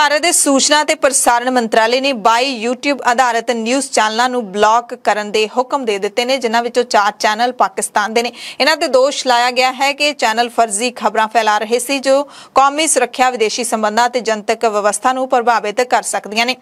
ਭਾਰਤ ਦੇ ਸੂਚਨਾ ਤੇ ਪ੍ਰਸਾਰਣ ਮੰਤਰਾਲੇ ਨੇ 22 YouTube ਆਧਾਰਿਤ ਨਿਊਜ਼ ਚੈਨਲਾਂ ਨੂੰ ਬਲੌਕ ਕਰਨ ਦੇ ਹੁਕਮ ਦੇ ਦਿੱਤੇ ਨੇ ਜਿਨ੍ਹਾਂ ਵਿੱਚੋਂ ਚਾਰ ਚੈਨਲ ਪਾਕਿਸਤਾਨ ਦੇ ਨੇ ਇਹਨਾਂ ਤੇ ਦੋਸ਼ ਲਾਇਆ ਗਿਆ ਹੈ ਕਿ ਚੈਨਲ ਫਰਜ਼ੀ ਖਬਰਾਂ ਫੈਲਾ ਰਹੇ ਸੀ ਜੋ ਕੌਮੀ ਸੁਰੱਖਿਆ ਵਿਦੇਸ਼ੀ ਸੰਬੰਧਾਂ ਤੇ ਜਨਤਕ ਵਿਵਸਥਾ ਨੂੰ ਪ੍ਰਭਾਵਿਤ ਕਰ ਸਕਦੀਆਂ ਨੇ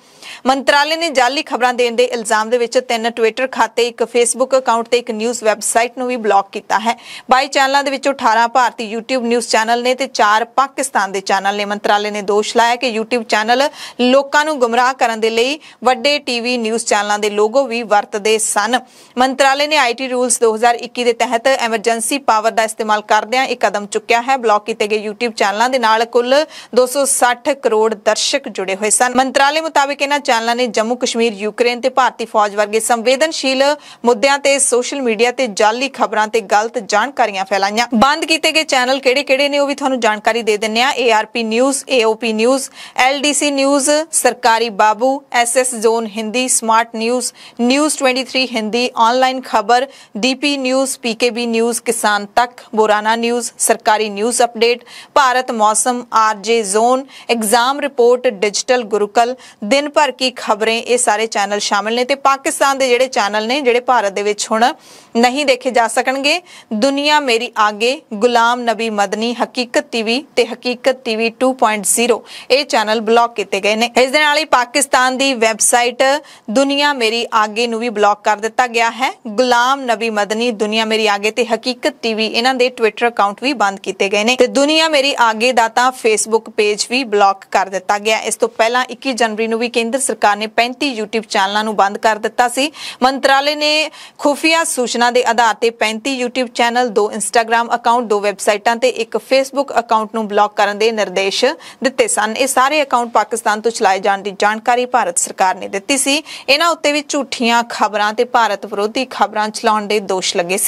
ਮੰਤਰਾਲੇ ਨੇ ਜਾਲੀ ਖਬਰਾਂ ਦੇਣ ਦੇ ਇਲਜ਼ਾਮ ਦੇ ਵਿੱਚ ਤਿੰਨ ਟਵਿੱਟਰ ਖਾਤੇ ਇੱਕ ਫੇਸਬੁੱਕ ਅਕਾਊਂਟ ਤੇ ਇੱਕ ਨਿਊਜ਼ ਵੈਬਸਾਈਟ ਨੂੰ ਵੀ ਬਲੌਕ ਕੀਤਾ ਹੈ 22 ਚੈਨਲਾਂ ਦੇ ਵਿੱਚੋਂ 18 ਭਾਰਤੀ YouTube ਨਿਊਜ਼ ਚੈਨਲ ਨੇ ਤੇ 4 ਪਾਕਿਸਤਾਨ ਦੇ ਚੈਨਲ ਨੇ ਮੰਤਰਾਲੇ ਨੇ ਦੋਸ਼ ਲਾਇਆ ਕਿ YouTube ਚੈਨਲ ਲੋਕਾਂ ਨੂੰ ਗੁੰਮਰਾਹ ਕਰਨ ਦੇ ਲਈ ਵੱਡੇ ਟੀਵੀ ਨਿਊਜ਼ ਚੈਨਲਾਂ ਦੇ ਲੋਗੋ ਵੀ ਵਰਤਦੇ ਸਨ ਮੰਤਰਾਲੇ ਨੇ ਆਈਟੀ ਰੂਲਸ 2021 ਦੇ ਤਹਿਤ ਐਮਰਜੈਂਸੀ ਪਾਵਰ ਦਾ ਇਸਤੇਮਾਲ ਕਰਦਿਆਂ ਇੱਕ ਕਦਮ ਚੁੱਕਿਆ ਹੈ ਬਲੌਕ ਕੀਤੇ ਗਏ YouTube ਚੈਨਲਾਂ ਦੇ ਨਾਲ ਕੁੱਲ 260 ਕਰੋੜ ਦਰਸ਼ਕ ਜੁੜੇ ਹੋਏ ਸਨ ਮੰਤਰਾਲੇ ਮੁਤਾਬਕ ਇਹਨਾਂ ਚੈਨਲਾਂ ਨੇ ਜੰਮੂ ਕਸ਼ਮੀਰ ਯੂਕਰੇਨ ਤੇ ਭਾਰਤੀ ਫੌਜ ਵਰਗੇ ਸੰਵੇਦਨਸ਼ੀਲ ਮੁੱਦਿਆਂ ਤੇ ਸੋਸ਼ਲ ਮੀਡੀਆ ਤੇ ਜਾਲੀ ਖਬਰਾਂ ਤੇ ਗਲਤ ਜਾਣਕਾਰੀਆਂ ਫੈਲਾਈਆਂ ਬੰਦ ਕੀਤੇ ਗਏ ਚੈਨਲ ਕਿਹੜੇ-ਕਿਹੜੇ ਨੇ ਉਹ ਵੀ ਤੁਹਾਨੂੰ ਜਾਣਕਾਰੀ ਦੇ ਦਿੰਨੇ ਆ ARP news AOP news L LDC news Sarkari Babu SS zone Hindi smart news news 23 Hindi online ਖਬਰ DP news PKB news Kisan Tak ਬੋਰਾਨਾ news Sarkari news update Bharat Mausam RJ zone exam report digital Gurukul ਦਿਨ ਭਰ ਕੀ ਖਬਰੇ ਇਹ ਸਾਰੇ ਚੈਨਲ ਸ਼ਾਮਿਲ ਨੇ ਤੇ ਪਾਕਿਸਤਾਨ ਦੇ ਜਿਹੜੇ ਚੈਨਲ ਨੇ ਜਿਹੜੇ ਭਾਰਤ ਦੇ ਵਿੱਚ ਹੁਣ ਨਹੀਂ ਦੇਖੇ ਜਾ ਸਕਣਗੇ ਦੁਨੀਆ ਮੇਰੀ ਆਗੇ ਗੁਲਾਮ ਨਬੀ ਮਦਨੀ ਹਕੀਕਤ ਟੀਵੀ ਤੇ ਹਕੀਕਤ ਟੀਵੀ 2.0 ਇਹ ਚੈਨਲ ਚੈਨਲ ਬਲੌਕ ਕੀਤੇ ਗਏ ਨੇ ਇਸ ਦੇ ਨਾਲ ਹੀ ਪਾਕਿਸਤਾਨ ਦੀ ਵੈਬਸਾਈਟ ਦੁਨੀਆ ਮੇਰੀ ਆਗੇ ਨੂੰ ਵੀ ਬਲੌਕ ਕਰ ਦਿੱਤਾ ਗਿਆ ਹੈ ਗੁਲਾਮ ਨਬੀ ਮਦਨੀ ਦੁਨੀਆ ਮੇਰੀ ਆਗੇ ਤੇ ਹਕੀਕਤ ਟੀਵੀ ਇਹਨਾਂ ਦੇ ਟਵਿੱਟਰ ਅਕਾਊਂਟ ਵੀ ਬੰਦ ਕੀਤੇ ਗਏ ਨੇ ਤੇ ਦੁਨੀਆ ਮੇਰੀ ਆਗੇ ਦਾ ਤਾਂ ਫੇਸਬੁੱਕ ਪੇਜ ਵੀ ਬਲੌਕ ਕਰ ਦਿੱਤਾ ਗਿਆ ਇਸ ਤੋਂ ਪਹਿਲਾਂ 21 ਜਨਵਰੀ ਨੂੰ ਵੀ ਕੇਂਦਰ ਸਰਕਾਰ ਨੇ 35 YouTube ਚੈਨਲਾਂ ਨੂੰ ਬੰਦ ਕਰ ਦਿੱਤਾ ਸੀ ਮੰਤਰਾਲੇ ਨੇ ਖੁਫੀਆ ਸੂਚਨਾ ਦੇ ਆਧਾਰ ਤੇ 35 YouTube ਚੈਨਲ ਦੋ Instagram ਅਕਾਊਂਟ ਦੋ ਵੈਬਸਾਈਟਾਂ ਤੇ ਇੱਕ ਫੇਸਬੁੱਕ ਅਕਾਊਂਟ ਨੂੰ ਬਲੌਕ ਕਰਨ ਦੇ ਨਿਰਦੇਸ਼ ਦਿੱਤੇ ਸਨ ਇਹ ਸਾਰੇ ਅਕਾਊਂਟ ਪਾਕਿਸਤਾਨ ਤੋਂ ਚਲਾਏ ਜਾਣ ਦੀ ਜਾਣਕਾਰੀ ਭਾਰਤ ਸਰਕਾਰ ਨੇ ਦਿੱਤੀ ਸੀ ਇਹਨਾਂ ਉੱਤੇ ਵੀ ਝੂਠੀਆਂ ਖਬਰਾਂ ਤੇ ਭਾਰਤ ਵਿਰੋਧੀ ਖਬਰਾਂ ਚਲਾਉਣ ਦੇ ਦੋਸ਼ ਲੱਗੇ ਸੀ